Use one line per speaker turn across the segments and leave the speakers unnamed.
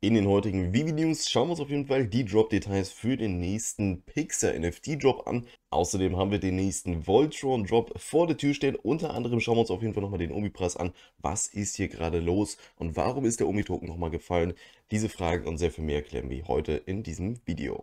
In den heutigen Vivi News schauen wir uns auf jeden Fall die Drop-Details für den nächsten Pixar NFT-Drop an. Außerdem haben wir den nächsten Voltron-Drop vor der Tür stehen. Unter anderem schauen wir uns auf jeden Fall nochmal den Omi-Preis an. Was ist hier gerade los und warum ist der Omi-Token nochmal gefallen? Diese Fragen und sehr viel mehr klären wir heute in diesem Video.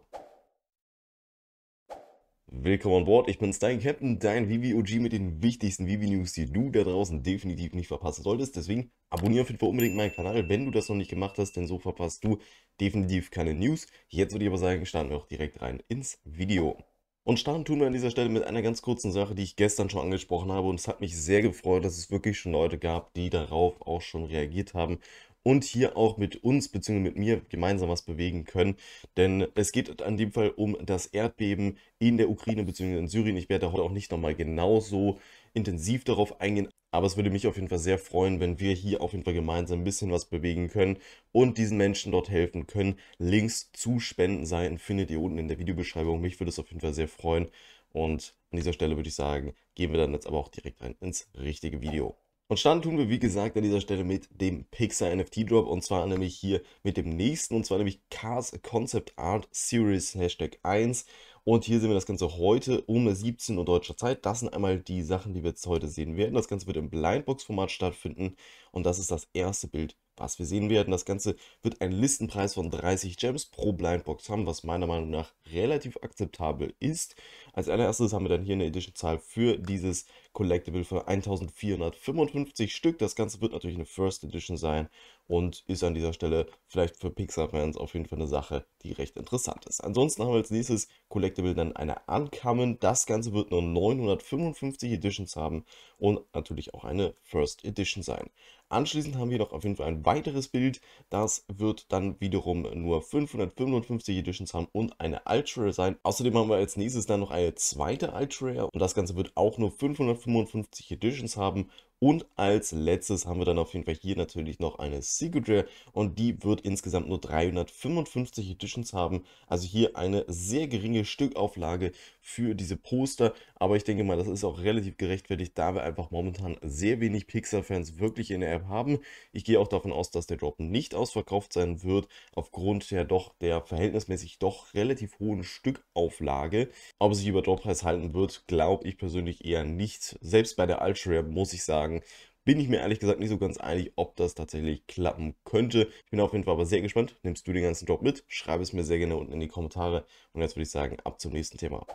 Willkommen an Bord, ich bin's, dein Captain, dein VVOG mit den wichtigsten VV-News, die du da draußen definitiv nicht verpassen solltest. Deswegen abonniere auf jeden Fall unbedingt meinen Kanal, wenn du das noch nicht gemacht hast, denn so verpasst du definitiv keine News. Jetzt würde ich aber sagen, starten wir auch direkt rein ins Video. Und starten tun wir an dieser Stelle mit einer ganz kurzen Sache, die ich gestern schon angesprochen habe und es hat mich sehr gefreut, dass es wirklich schon Leute gab, die darauf auch schon reagiert haben und hier auch mit uns bzw. mit mir gemeinsam was bewegen können. Denn es geht an dem Fall um das Erdbeben in der Ukraine bzw. in Syrien. Ich werde heute auch nicht nochmal genauso intensiv darauf eingehen, aber es würde mich auf jeden Fall sehr freuen, wenn wir hier auf jeden Fall gemeinsam ein bisschen was bewegen können und diesen Menschen dort helfen können. Links zu Spendenseiten findet ihr unten in der Videobeschreibung. Mich würde es auf jeden Fall sehr freuen. Und an dieser Stelle würde ich sagen, gehen wir dann jetzt aber auch direkt rein ins richtige Video. Und starten tun wir, wie gesagt, an dieser Stelle mit dem Pixar NFT Drop und zwar nämlich hier mit dem nächsten und zwar nämlich Cars Concept Art Series Hashtag 1. Und hier sehen wir das Ganze heute um 17 Uhr deutscher Zeit. Das sind einmal die Sachen, die wir jetzt heute sehen werden. Das Ganze wird im Blindbox-Format stattfinden und das ist das erste Bild was wir sehen werden. Das Ganze wird einen Listenpreis von 30 Gems pro Blindbox haben, was meiner Meinung nach relativ akzeptabel ist. Als allererstes haben wir dann hier eine Edition-Zahl für dieses Collectible für 1455 Stück. Das Ganze wird natürlich eine First Edition sein und ist an dieser Stelle vielleicht für Pixar-Fans auf jeden Fall eine Sache, die recht interessant ist. Ansonsten haben wir als nächstes Collectible dann eine Uncommon. Das Ganze wird nur 955 Editions haben und natürlich auch eine First Edition sein. Anschließend haben wir noch auf jeden Fall ein weiteres Bild. Das wird dann wiederum nur 555 Editions haben und eine Ultra sein. Außerdem haben wir als nächstes dann noch eine zweite Ultra und das Ganze wird auch nur 555 Editions haben und als letztes haben wir dann auf jeden Fall hier natürlich noch eine Secret Rare und die wird insgesamt nur 355 Editions haben. Also hier eine sehr geringe Stückauflage für diese Poster. Aber ich denke mal, das ist auch relativ gerechtfertigt, da wir einfach momentan sehr wenig Pixar-Fans wirklich in der App haben. Ich gehe auch davon aus, dass der Drop nicht ausverkauft sein wird, aufgrund der doch der verhältnismäßig doch relativ hohen Stückauflage. Ob es sich über Droppreis halten wird, glaube ich persönlich eher nicht. Selbst bei der Ultra Rare muss ich sagen, sagen, bin ich mir ehrlich gesagt nicht so ganz einig, ob das tatsächlich klappen könnte. Ich bin auf jeden Fall aber sehr gespannt. Nimmst du den ganzen Job mit? Schreib es mir sehr gerne unten in die Kommentare. Und jetzt würde ich sagen, ab zum nächsten Thema.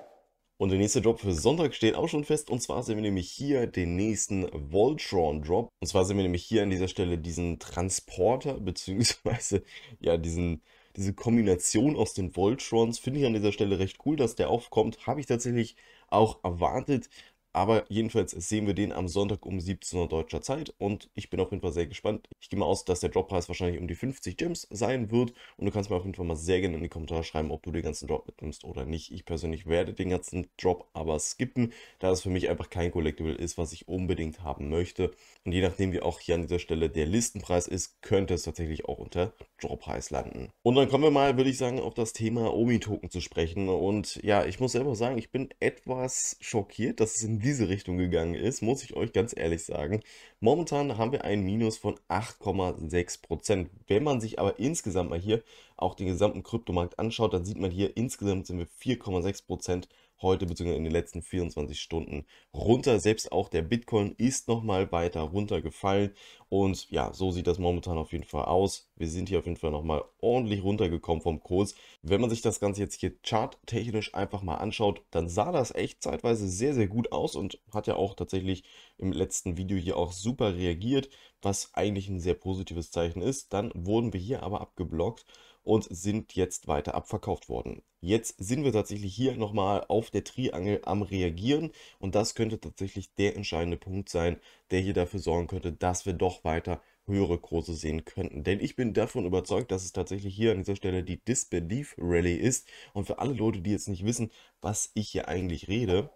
Und der nächste Drop für Sonntag steht auch schon fest. Und zwar sehen wir nämlich hier den nächsten Voltron Drop. Und zwar sehen wir nämlich hier an dieser Stelle diesen Transporter, beziehungsweise ja, diesen, diese Kombination aus den Voltrons. Finde ich an dieser Stelle recht cool, dass der aufkommt. Habe ich tatsächlich auch erwartet, aber jedenfalls sehen wir den am Sonntag um 17 Uhr deutscher Zeit und ich bin auf jeden Fall sehr gespannt. Ich gehe mal aus, dass der Droppreis wahrscheinlich um die 50 Gems sein wird und du kannst mir auf jeden Fall mal sehr gerne in die Kommentare schreiben, ob du den ganzen Drop mitnimmst oder nicht. Ich persönlich werde den ganzen Drop aber skippen, da es für mich einfach kein Collectible ist, was ich unbedingt haben möchte. Und je nachdem, wie auch hier an dieser Stelle der Listenpreis ist, könnte es tatsächlich auch unter Droppreis landen. Und dann kommen wir mal, würde ich sagen, auf das Thema Omi-Token zu sprechen. Und ja, ich muss selber sagen, ich bin etwas schockiert, dass es in diese Richtung gegangen ist, muss ich euch ganz ehrlich sagen. Momentan haben wir ein Minus von 8,6%. Wenn man sich aber insgesamt mal hier auch den gesamten Kryptomarkt anschaut, dann sieht man hier insgesamt sind wir 4,6% heute bzw. in den letzten 24 Stunden runter. Selbst auch der Bitcoin ist nochmal weiter runtergefallen. Und ja, so sieht das momentan auf jeden Fall aus. Wir sind hier auf jeden Fall nochmal ordentlich runtergekommen vom Kurs. Wenn man sich das Ganze jetzt hier charttechnisch einfach mal anschaut, dann sah das echt zeitweise sehr, sehr gut aus und hat ja auch tatsächlich im letzten Video hier auch super reagiert, was eigentlich ein sehr positives Zeichen ist. Dann wurden wir hier aber abgeblockt und sind jetzt weiter abverkauft worden. Jetzt sind wir tatsächlich hier nochmal auf der Triangel am Reagieren und das könnte tatsächlich der entscheidende Punkt sein, der hier dafür sorgen könnte, dass wir doch weiter höhere Kurse sehen könnten. Denn ich bin davon überzeugt, dass es tatsächlich hier an dieser Stelle die Disbelief Rally ist. Und für alle Leute, die jetzt nicht wissen, was ich hier eigentlich rede,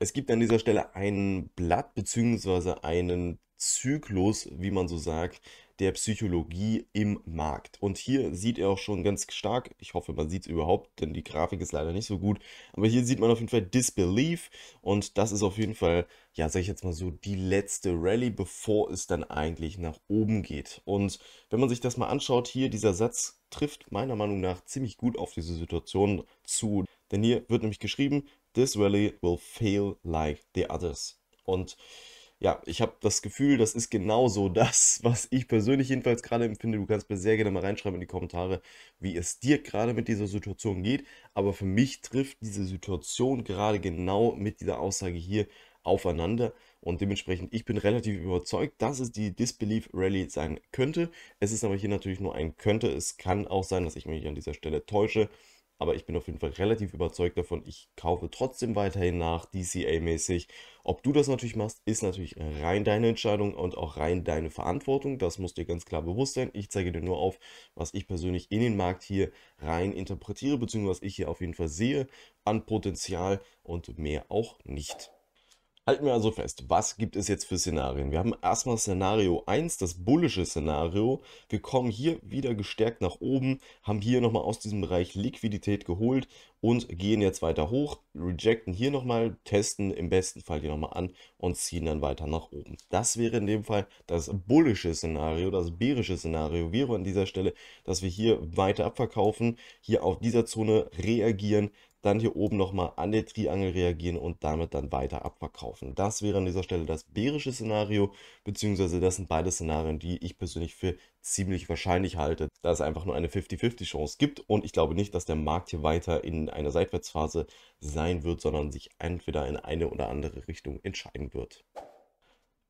es gibt an dieser Stelle ein Blatt bzw. einen Zyklus, wie man so sagt, der Psychologie im Markt. Und hier sieht er auch schon ganz stark, ich hoffe, man sieht es überhaupt, denn die Grafik ist leider nicht so gut, aber hier sieht man auf jeden Fall Disbelief und das ist auf jeden Fall, ja, sage ich jetzt mal so, die letzte Rallye, bevor es dann eigentlich nach oben geht. Und wenn man sich das mal anschaut, hier dieser Satz trifft meiner Meinung nach ziemlich gut auf diese Situation zu, denn hier wird nämlich geschrieben, This rally will fail like the others. Und ja, ich habe das Gefühl, das ist genau so das, was ich persönlich jedenfalls gerade empfinde. Du kannst mir sehr gerne mal reinschreiben in die Kommentare, wie es dir gerade mit dieser Situation geht. Aber für mich trifft diese Situation gerade genau mit dieser Aussage hier aufeinander. Und dementsprechend, ich bin relativ überzeugt, dass es die Disbelief Rally sein könnte. Es ist aber hier natürlich nur ein könnte. Es kann auch sein, dass ich mich an dieser Stelle täusche. Aber ich bin auf jeden Fall relativ überzeugt davon. Ich kaufe trotzdem weiterhin nach, DCA-mäßig. Ob du das natürlich machst, ist natürlich rein deine Entscheidung und auch rein deine Verantwortung. Das muss dir ganz klar bewusst sein. Ich zeige dir nur auf, was ich persönlich in den Markt hier rein interpretiere, beziehungsweise was ich hier auf jeden Fall sehe an Potenzial und mehr auch nicht. Halten wir also fest, was gibt es jetzt für Szenarien? Wir haben erstmal Szenario 1, das bullische Szenario. Wir kommen hier wieder gestärkt nach oben, haben hier nochmal aus diesem Bereich Liquidität geholt und gehen jetzt weiter hoch, rejecten hier nochmal, testen im besten Fall hier nochmal an und ziehen dann weiter nach oben. Das wäre in dem Fall das bullische Szenario, das bärische Szenario wäre an dieser Stelle, dass wir hier weiter abverkaufen, hier auf dieser Zone reagieren, dann hier oben nochmal an der Triangel reagieren und damit dann weiter abverkaufen. Das wäre an dieser Stelle das bärische Szenario, beziehungsweise das sind beide Szenarien, die ich persönlich für ziemlich wahrscheinlich halte, da es einfach nur eine 50-50 Chance gibt und ich glaube nicht, dass der Markt hier weiter in einer Seitwärtsphase sein wird, sondern sich entweder in eine oder andere Richtung entscheiden wird.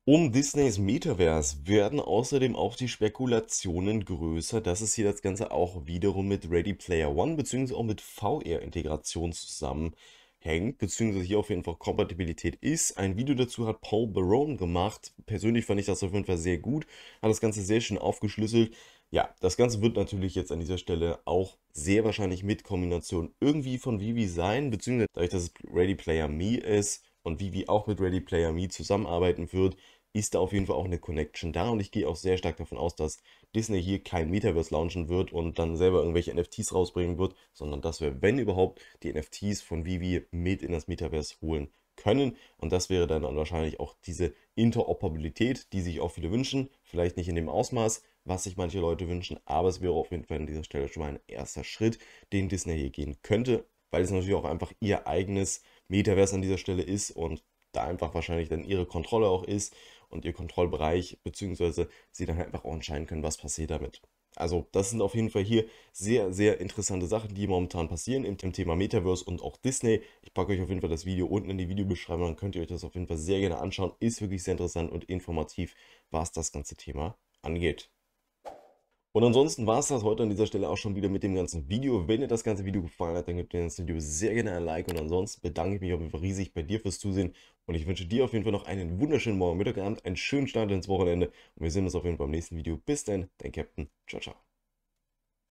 Um Disneys Metaverse werden außerdem auch die Spekulationen größer, dass es hier das Ganze auch wiederum mit Ready Player One bzw. auch mit VR-Integration zusammenhängt, beziehungsweise hier auf jeden Fall Kompatibilität ist. Ein Video dazu hat Paul Barone gemacht. Persönlich fand ich das auf jeden Fall sehr gut, hat das Ganze sehr schön aufgeschlüsselt. Ja, das Ganze wird natürlich jetzt an dieser Stelle auch sehr wahrscheinlich mit Kombination irgendwie von Vivi sein, beziehungsweise dadurch, dass es Ready Player Me ist und Vivi auch mit Ready Player Me zusammenarbeiten wird, ist da auf jeden Fall auch eine Connection da und ich gehe auch sehr stark davon aus, dass Disney hier kein Metaverse launchen wird und dann selber irgendwelche NFTs rausbringen wird, sondern dass wir, wenn überhaupt, die NFTs von Vivi mit in das Metaverse holen können. Und das wäre dann wahrscheinlich auch diese Interoperabilität, die sich auch viele wünschen. Vielleicht nicht in dem Ausmaß, was sich manche Leute wünschen, aber es wäre auf jeden Fall an dieser Stelle schon mal ein erster Schritt, den Disney hier gehen könnte, weil es natürlich auch einfach ihr eigenes Metaverse an dieser Stelle ist und da einfach wahrscheinlich dann ihre Kontrolle auch ist und ihr Kontrollbereich, beziehungsweise sie dann halt einfach auch entscheiden können, was passiert damit. Also das sind auf jeden Fall hier sehr, sehr interessante Sachen, die momentan passieren im Thema Metaverse und auch Disney. Ich packe euch auf jeden Fall das Video unten in die Videobeschreibung, dann könnt ihr euch das auf jeden Fall sehr gerne anschauen. Ist wirklich sehr interessant und informativ, was das ganze Thema angeht. Und ansonsten war es das heute an dieser Stelle auch schon wieder mit dem ganzen Video. Wenn dir das ganze Video gefallen hat, dann gebt dir das Video sehr gerne ein Like. Und ansonsten bedanke ich mich auf jeden Fall riesig bei dir fürs Zusehen. Und ich wünsche dir auf jeden Fall noch einen wunderschönen Morgen, Mittag, Abend, einen schönen Start ins Wochenende. Und wir sehen uns auf jeden Fall beim nächsten Video. Bis dann, dein Captain. Ciao, ciao.